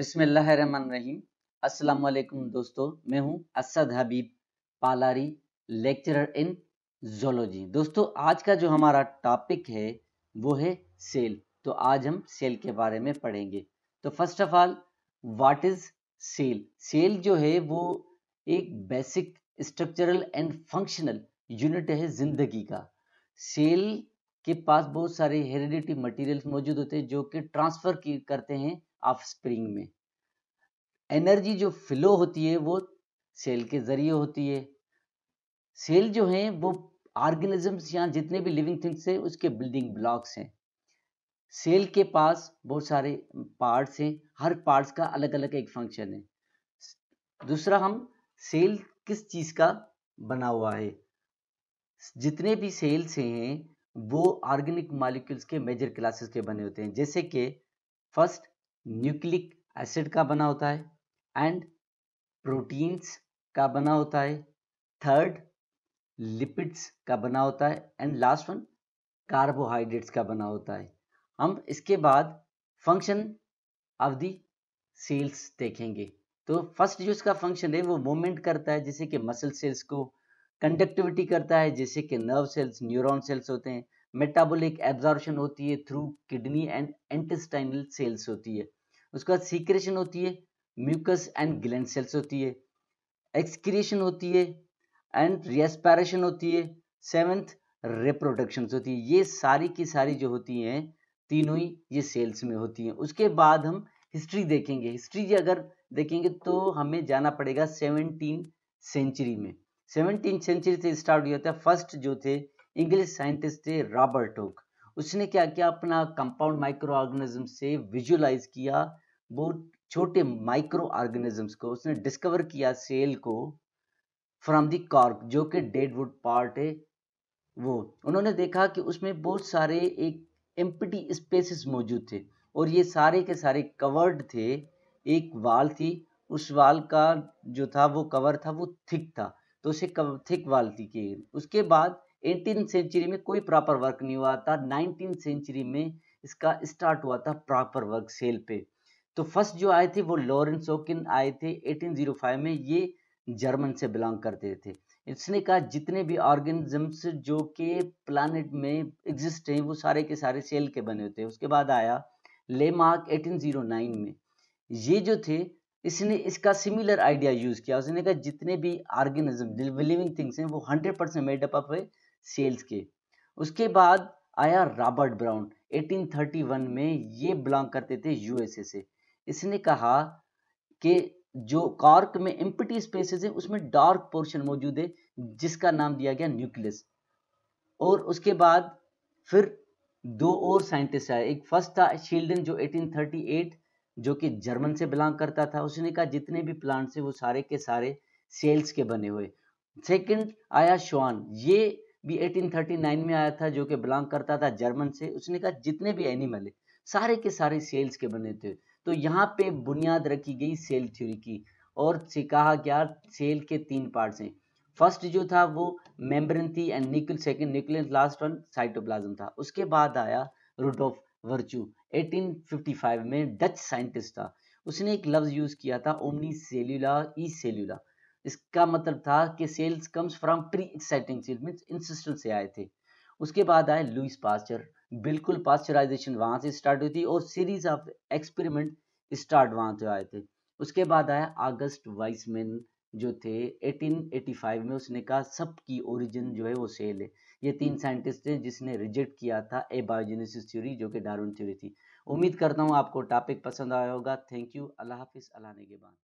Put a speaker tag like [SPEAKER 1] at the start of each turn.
[SPEAKER 1] अस्सलाम वालेकुम दोस्तों मैं हूं Asad Habib Palari lecturer in zoology दोस्तों आज का जो हमारा टॉपिक है वो है सेल तो आज हम सेल के बारे में पढ़ेंगे तो first of all what is cell cell जो है वो एक basic structural and functional unit है ज़िंदगी का सेल के पास बहुत सारे हेरिडिटी मटेरियल्स मौजूद होते हैं जो कि ट्रांसफ़र करते हैं ऑफ स्प्रिंग में एनर्जी जो फ्लो होती है वो सेल के जरिए होती है सेल जो है वो ऑर्गेनिजम्स या जितने भी लिविंग थिंग्स हैं उसके बिल्डिंग ब्लॉक्स हैं सेल के पास बहुत सारे पार्ट्स हैं हर पार्ट्स का अलग अलग एक फंक्शन है दूसरा हम सेल किस चीज़ का बना हुआ है जितने भी सेल्स हैं वो ऑर्गेनिक मॉलिक्यूल्स के मेजर क्लासेस के बने होते हैं जैसे कि फर्स्ट न्यूक्लिक एसिड का बना होता है एंड प्रोटीन्स का बना होता है थर्ड लिपिड्स का बना होता है एंड लास्ट वन कार्बोहाइड्रेट्स का बना होता है हम इसके बाद फंक्शन ऑफ दी सेल्स देखेंगे तो फर्स्ट जो इसका फंक्शन है वो मूवमेंट करता है जैसे कि मसल सेल्स को कंडक्टिविटी करता है जैसे कि नर्व सेल्स न्यूरॉन सेल्स होते हैं मेटाबोलिक एब्जॉर्बेशन होती है through kidney and intestinal cells होती है उसके बाद सीक्रेशन होती है म्यूकस एंड ग्लैंड सेल्स होती है एक्सक्रिएशन होती है एंड रेस्पायरेशन होती है सेवेंथ रिप्रोडक्शन होती है ये सारी की सारी जो होती हैं तीनों ही ये सेल्स में होती हैं उसके बाद हम हिस्ट्री देखेंगे हिस्ट्री अगर देखेंगे तो हमें जाना पड़ेगा सेवनटीन सेंचुरी में सेवनटीन सेंचुरी से स्टार्ट हुआ था फर्स्ट जो थे इंग्लिश साइंटिस्ट थे रॉबर्ट हुक उसने क्या किया अपना कंपाउंड माइक्रो ऑर्गेनिज्म से विजुलाइज किया बहुत छोटे माइक्रो ऑर्गेनिजम्स को उसने डिस्कवर किया सेल को फ्रॉम दी कॉर्क जो कि डेड वुड पार्ट है वो उन्होंने देखा कि उसमें बहुत सारे एक एम्पटी स्पेसेस मौजूद थे और ये सारे के सारे कवर्ड थे एक वाल थी उस वाल का जो था वो कवर था वो थिक था तो उसे थिक वाल थी के उसके बाद एटीन सेंचुरी में कोई प्रॉपर वर्क नहीं हुआ था नाइनटीन सेंचुरी में इसका स्टार्ट हुआ था प्रॉपर वर्क सेल पे तो फर्स्ट जो आए थे वो लॉरेंस ओकिन आए थे 1805 में ये जर्मन से बिलोंग करते थे इसने कहा जितने भी ऑर्गेनिजम्स जो के प्लानट में एग्जिस्ट हैं वो सारे के सारे सेल के बने होते हैं उसके बाद आया लेमार्क 1809 में ये जो थे इसने इसका सिमिलर आइडिया यूज़ किया उसने कहा जितने भी ऑर्गेनिज्म लिविंग थिंग्स हैं वो हंड्रेड परसेंट मेडअप है सेल्स के उसके बाद आया रॉबर्ट ब्राउन 1831 में ये बिलोंग करते थे यूएसए से इसने कहा कि जो कार्क में एम्पटी स्पेसेस है उसमें डार्क पोर्शन मौजूद है जिसका नाम दिया गया न्यूक्लियस और उसके बाद फिर दो और साइंटिस्ट आए एक फर्स्ट था शील्डन जो 1838 जो कि जर्मन से बिलोंग करता था उसने कहा जितने भी प्लांट्स हैं वो सारे के सारे सेल्स के बने हुए सेकंड आया श्वान ये भी 1839 में आया था जो कि बिलोंग करता था जर्मन से उसने कहा जितने भी एनिमल है सारे के सारे सेल्स के बने थे तो यहाँ पे बुनियाद रखी गई सेल थ्योरी की और से कहा गया सेल के तीन पार्ट्स हैं फर्स्ट जो था वो मेम्ब्रेन थी एंड निकल सेकेंड निकल लास्ट वन साइटोप्लाज्म था उसके बाद आया रूडोफ वर्चू 1855 में डच साइंटिस्ट था उसने एक लफ्ज़ यूज़ किया था ओमनी सेल्यूला ई सेल्यूला इसका मतलब था कि cells comes from pre existing cell mean इंसिस्टल से आए थे उसके बाद आए लुइस पास्चर बिल्कुल पास्चराइजेशन वहाँ से स्टार्ट हुई थी और सीरीज ऑफ एक्सपेरिमेंट स्टार्ट वहाँ से आए थे उसके बाद आया अगस्त वाइसमैन जो थे 1885 में उसने कहा सब की ओरिजिन जो है वो सेल है ये तीन साइंटिस्ट थे जिसने रिजेक्ट किया था ए बायोजेनेसिस थ्योरी जो कि डार्विन थ्योरी थी उम्मीद करता हूँ आपको टॉपिक पसंद आया होगा थैंक यू अल्लाह हाफिज़ अल्लाह नेगेबान